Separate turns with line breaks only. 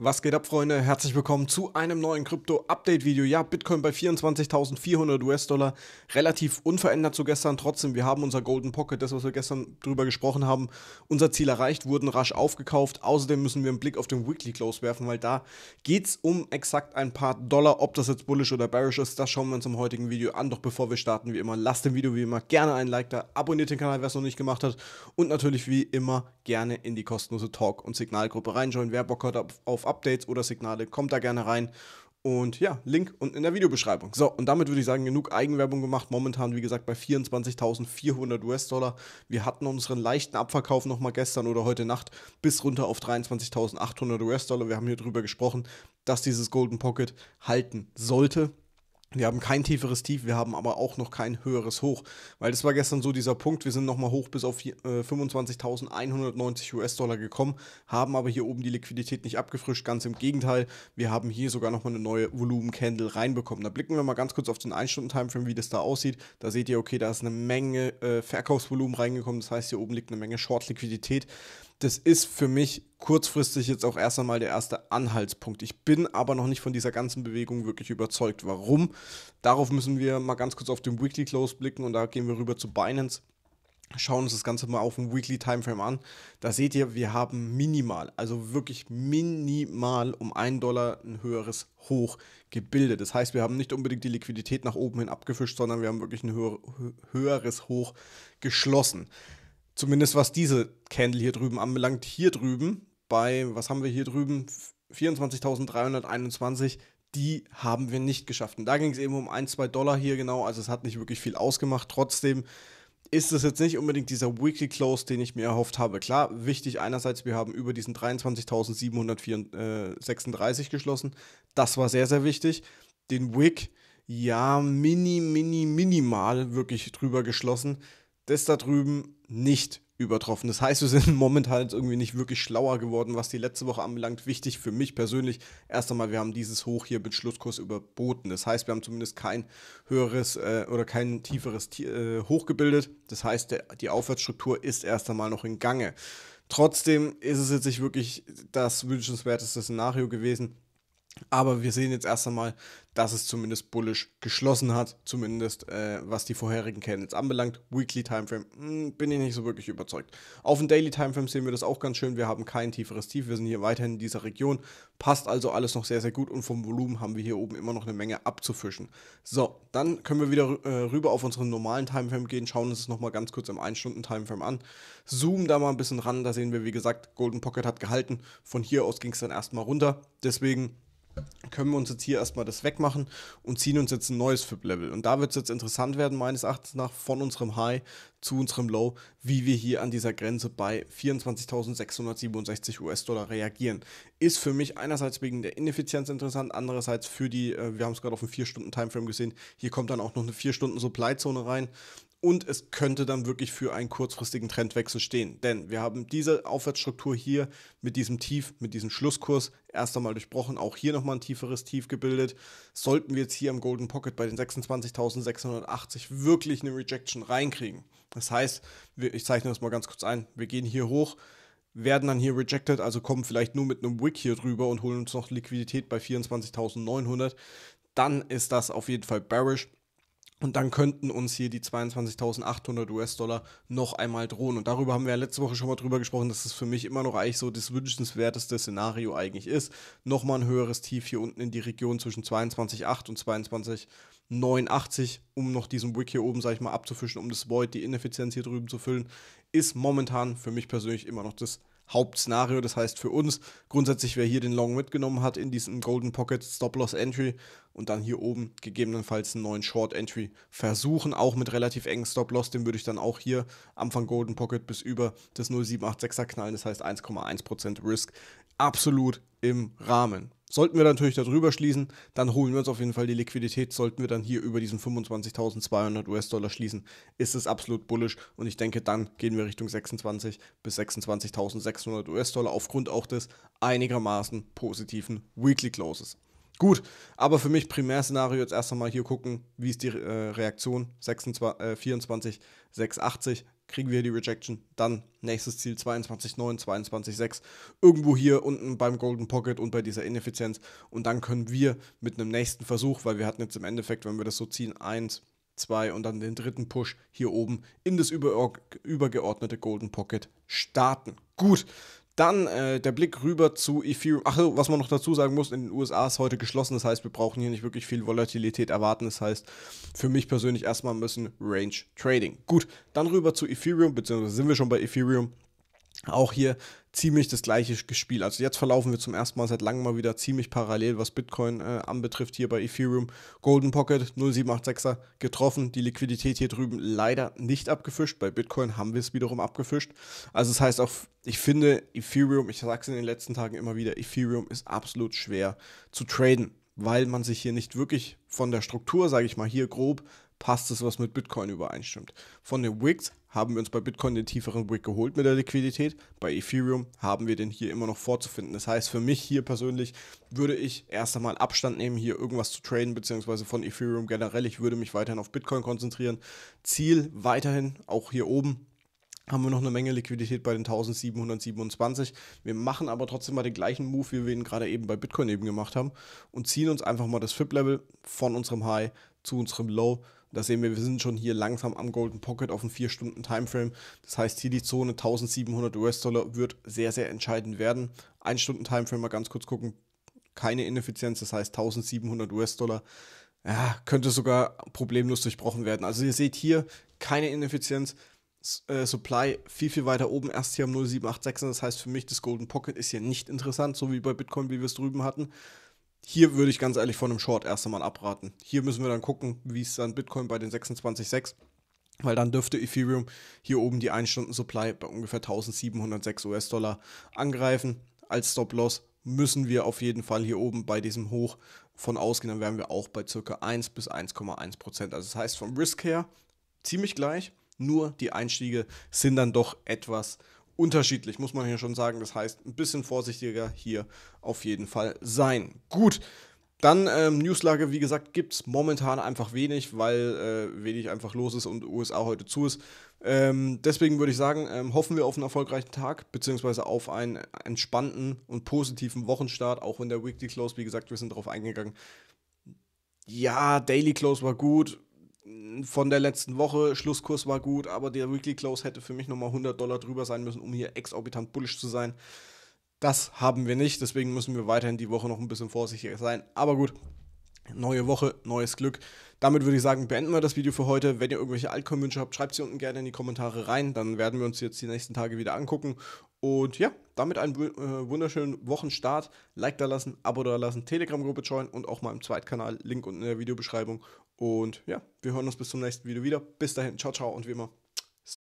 Was geht ab, Freunde? Herzlich willkommen zu einem neuen Krypto-Update-Video. Ja, Bitcoin bei 24.400 US-Dollar, relativ unverändert zu gestern. Trotzdem, wir haben unser Golden Pocket, das, was wir gestern drüber gesprochen haben, unser Ziel erreicht, wurden rasch aufgekauft. Außerdem müssen wir einen Blick auf den Weekly Close werfen, weil da geht es um exakt ein paar Dollar. Ob das jetzt bullish oder bearish ist, das schauen wir uns im heutigen Video an. Doch bevor wir starten, wie immer, lasst dem Video wie immer gerne einen Like da, abonniert den Kanal, wer es noch nicht gemacht hat und natürlich wie immer gerne in die kostenlose Talk- und Signalgruppe reinschauen. Wer Bock hat auf Updates oder Signale, kommt da gerne rein. Und ja, Link unten in der Videobeschreibung. So, und damit würde ich sagen, genug Eigenwerbung gemacht. Momentan, wie gesagt, bei 24.400 US-Dollar. Wir hatten unseren leichten Abverkauf nochmal gestern oder heute Nacht bis runter auf 23.800 US-Dollar. Wir haben hier drüber gesprochen, dass dieses Golden Pocket halten sollte. Wir haben kein tieferes Tief, wir haben aber auch noch kein höheres Hoch, weil das war gestern so dieser Punkt. Wir sind nochmal hoch bis auf 25.190 äh, US-Dollar gekommen, haben aber hier oben die Liquidität nicht abgefrischt. Ganz im Gegenteil, wir haben hier sogar nochmal eine neue Volumen-Candle reinbekommen. Da blicken wir mal ganz kurz auf den 1-Stunden-Timeframe, wie das da aussieht. Da seht ihr, okay, da ist eine Menge äh, Verkaufsvolumen reingekommen. Das heißt, hier oben liegt eine Menge Short-Liquidität das ist für mich kurzfristig jetzt auch erst einmal der erste Anhaltspunkt. Ich bin aber noch nicht von dieser ganzen Bewegung wirklich überzeugt. Warum? Darauf müssen wir mal ganz kurz auf den Weekly Close blicken und da gehen wir rüber zu Binance. Schauen uns das Ganze mal auf dem Weekly Timeframe an. Da seht ihr, wir haben minimal, also wirklich minimal um einen Dollar ein höheres Hoch gebildet. Das heißt, wir haben nicht unbedingt die Liquidität nach oben hin abgefischt, sondern wir haben wirklich ein höheres Hoch geschlossen. Zumindest was diese Candle hier drüben anbelangt. Hier drüben, bei, was haben wir hier drüben? 24.321, die haben wir nicht geschafft. Und da ging es eben um 1, 2 Dollar hier genau, also es hat nicht wirklich viel ausgemacht. Trotzdem ist es jetzt nicht unbedingt dieser Weekly Close, den ich mir erhofft habe. Klar, wichtig einerseits, wir haben über diesen 23.736 geschlossen. Das war sehr, sehr wichtig. Den Wick, ja, mini, mini, minimal wirklich drüber geschlossen. Das da drüben nicht übertroffen. Das heißt, wir sind momentan jetzt irgendwie nicht wirklich schlauer geworden, was die letzte Woche anbelangt. Wichtig für mich persönlich, erst einmal, wir haben dieses Hoch hier mit Schlusskurs überboten. Das heißt, wir haben zumindest kein höheres äh, oder kein tieferes äh, Hoch gebildet. Das heißt, der, die Aufwärtsstruktur ist erst einmal noch in Gange. Trotzdem ist es jetzt nicht wirklich das wünschenswerteste Szenario gewesen. Aber wir sehen jetzt erst einmal, dass es zumindest bullish geschlossen hat, zumindest äh, was die vorherigen Candles anbelangt. Weekly Timeframe mh, hm, bin ich nicht so wirklich überzeugt. Auf dem Daily Timeframe sehen wir das auch ganz schön. Wir haben kein tieferes Tief, wir sind hier weiterhin in dieser Region. Passt also alles noch sehr, sehr gut und vom Volumen haben wir hier oben immer noch eine Menge abzufischen. So, dann können wir wieder äh, rüber auf unseren normalen Timeframe gehen, schauen uns das nochmal ganz kurz im 1-Stunden-Timeframe an, zoomen da mal ein bisschen ran. Da sehen wir, wie gesagt, Golden Pocket hat gehalten. Von hier aus ging es dann erstmal runter. Deswegen können wir uns jetzt hier erstmal das wegmachen und ziehen uns jetzt ein neues FIP-Level. Und da wird es jetzt interessant werden, meines Erachtens nach, von unserem High zu unserem Low, wie wir hier an dieser Grenze bei 24.667 US-Dollar reagieren. Ist für mich einerseits wegen der Ineffizienz interessant, andererseits für die, äh, wir haben es gerade auf dem 4-Stunden-Timeframe gesehen, hier kommt dann auch noch eine 4-Stunden-Supply-Zone rein und es könnte dann wirklich für einen kurzfristigen Trendwechsel stehen. Denn wir haben diese Aufwärtsstruktur hier mit diesem Tief, mit diesem Schlusskurs erst einmal durchbrochen. Auch hier nochmal ein tieferes Tief gebildet. Sollten wir jetzt hier am Golden Pocket bei den 26.680 wirklich eine Rejection reinkriegen. Das heißt, ich zeichne das mal ganz kurz ein. Wir gehen hier hoch, werden dann hier rejected, also kommen vielleicht nur mit einem Wick hier drüber und holen uns noch Liquidität bei 24.900. Dann ist das auf jeden Fall bearish und dann könnten uns hier die 22.800 US-Dollar noch einmal drohen. Und darüber haben wir ja letzte Woche schon mal drüber gesprochen, dass es für mich immer noch eigentlich so das wünschenswerteste Szenario eigentlich ist. Nochmal ein höheres Tief hier unten in die Region zwischen 22.8 und 22.89, um noch diesen Wick hier oben, sag ich mal, abzufischen, um das Void, die Ineffizienz hier drüben zu füllen, ist momentan für mich persönlich immer noch das Hauptszenario. Das heißt für uns grundsätzlich, wer hier den Long mitgenommen hat in diesem Golden Pocket Stop Loss Entry und dann hier oben gegebenenfalls einen neuen Short Entry versuchen, auch mit relativ engen Stop Loss. Den würde ich dann auch hier Anfang Golden Pocket bis über das 0786er knallen. Das heißt 1,1% Risk absolut im Rahmen. Sollten wir natürlich darüber schließen, dann holen wir uns auf jeden Fall die Liquidität. Sollten wir dann hier über diesen 25.200 US-Dollar schließen, ist es absolut bullisch und ich denke, dann gehen wir Richtung 26 bis 26.600 US-Dollar aufgrund auch des einigermaßen positiven Weekly Closes. Gut, aber für mich Primärszenario jetzt erst einmal hier gucken, wie ist die äh, Reaktion 26, äh, 24, 680, kriegen wir die Rejection, dann nächstes Ziel 22,9, 22,6, irgendwo hier unten beim Golden Pocket und bei dieser Ineffizienz und dann können wir mit einem nächsten Versuch, weil wir hatten jetzt im Endeffekt, wenn wir das so ziehen, 1, 2 und dann den dritten Push hier oben in das über übergeordnete Golden Pocket starten. Gut, dann äh, der Blick rüber zu Ethereum. Achso, was man noch dazu sagen muss, in den USA ist heute geschlossen. Das heißt, wir brauchen hier nicht wirklich viel Volatilität erwarten. Das heißt, für mich persönlich erstmal müssen Range Trading. Gut, dann rüber zu Ethereum, beziehungsweise sind wir schon bei Ethereum. Auch hier ziemlich das gleiche Spiel. Also jetzt verlaufen wir zum ersten Mal seit langem mal wieder ziemlich parallel, was Bitcoin äh, anbetrifft, hier bei Ethereum. Golden Pocket 0786er getroffen, die Liquidität hier drüben leider nicht abgefischt. Bei Bitcoin haben wir es wiederum abgefischt. Also das heißt auch, ich finde Ethereum, ich sage es in den letzten Tagen immer wieder, Ethereum ist absolut schwer zu traden, weil man sich hier nicht wirklich von der Struktur, sage ich mal, hier grob passt es, was mit Bitcoin übereinstimmt. Von den Wigs haben wir uns bei Bitcoin den tieferen Wig geholt mit der Liquidität. Bei Ethereum haben wir den hier immer noch vorzufinden. Das heißt, für mich hier persönlich würde ich erst einmal Abstand nehmen, hier irgendwas zu traden, beziehungsweise von Ethereum generell. Ich würde mich weiterhin auf Bitcoin konzentrieren. Ziel weiterhin, auch hier oben, haben wir noch eine Menge Liquidität bei den 1727. Wir machen aber trotzdem mal den gleichen Move, wie wir ihn gerade eben bei Bitcoin eben gemacht haben und ziehen uns einfach mal das FIP-Level von unserem High zu unserem Low da sehen wir, wir sind schon hier langsam am Golden Pocket auf einem 4-Stunden-Timeframe. Das heißt, hier die Zone 1700 US-Dollar wird sehr, sehr entscheidend werden. 1-Stunden-Timeframe mal ganz kurz gucken. Keine Ineffizienz, das heißt 1700 US-Dollar. Ja, könnte sogar problemlos durchbrochen werden. Also ihr seht hier keine Ineffizienz. Äh, Supply viel, viel weiter oben, erst hier am 0786. Das heißt für mich, das Golden Pocket ist hier nicht interessant, so wie bei Bitcoin, wie wir es drüben hatten hier würde ich ganz ehrlich von einem Short erst einmal abraten. Hier müssen wir dann gucken, wie es dann Bitcoin bei den 26,6, weil dann dürfte Ethereum hier oben die 1-Stunden-Supply bei ungefähr 1706 US-Dollar angreifen. Als Stop-Loss müssen wir auf jeden Fall hier oben bei diesem Hoch von ausgehen, dann wären wir auch bei circa 1 bis 1,1 Prozent. Also das heißt vom Risk her ziemlich gleich, nur die Einstiege sind dann doch etwas unterschiedlich, muss man hier schon sagen. Das heißt, ein bisschen vorsichtiger hier auf jeden Fall sein. Gut. Dann ähm, Newslage, wie gesagt, gibt es momentan einfach wenig, weil äh, wenig einfach los ist und USA heute zu ist. Ähm, deswegen würde ich sagen, ähm, hoffen wir auf einen erfolgreichen Tag, beziehungsweise auf einen entspannten und positiven Wochenstart, auch wenn der Weekly Close, wie gesagt, wir sind darauf eingegangen. Ja, Daily Close war gut, von der letzten Woche, Schlusskurs war gut, aber der Weekly Close hätte für mich nochmal 100 Dollar drüber sein müssen, um hier exorbitant bullish zu sein. Das haben wir nicht, deswegen müssen wir weiterhin die Woche noch ein bisschen vorsichtiger sein. Aber gut, neue Woche, neues Glück. Damit würde ich sagen, beenden wir das Video für heute. Wenn ihr irgendwelche Altcoin-Wünsche habt, schreibt sie unten gerne in die Kommentare rein. Dann werden wir uns jetzt die nächsten Tage wieder angucken. Und ja, damit einen äh, wunderschönen Wochenstart. Like da lassen, Abo da lassen, Telegram-Gruppe joinen und auch mal im Zweitkanal. Link unten in der Videobeschreibung. Und ja, wir hören uns bis zum nächsten Video wieder. Bis dahin, ciao, ciao und wie immer.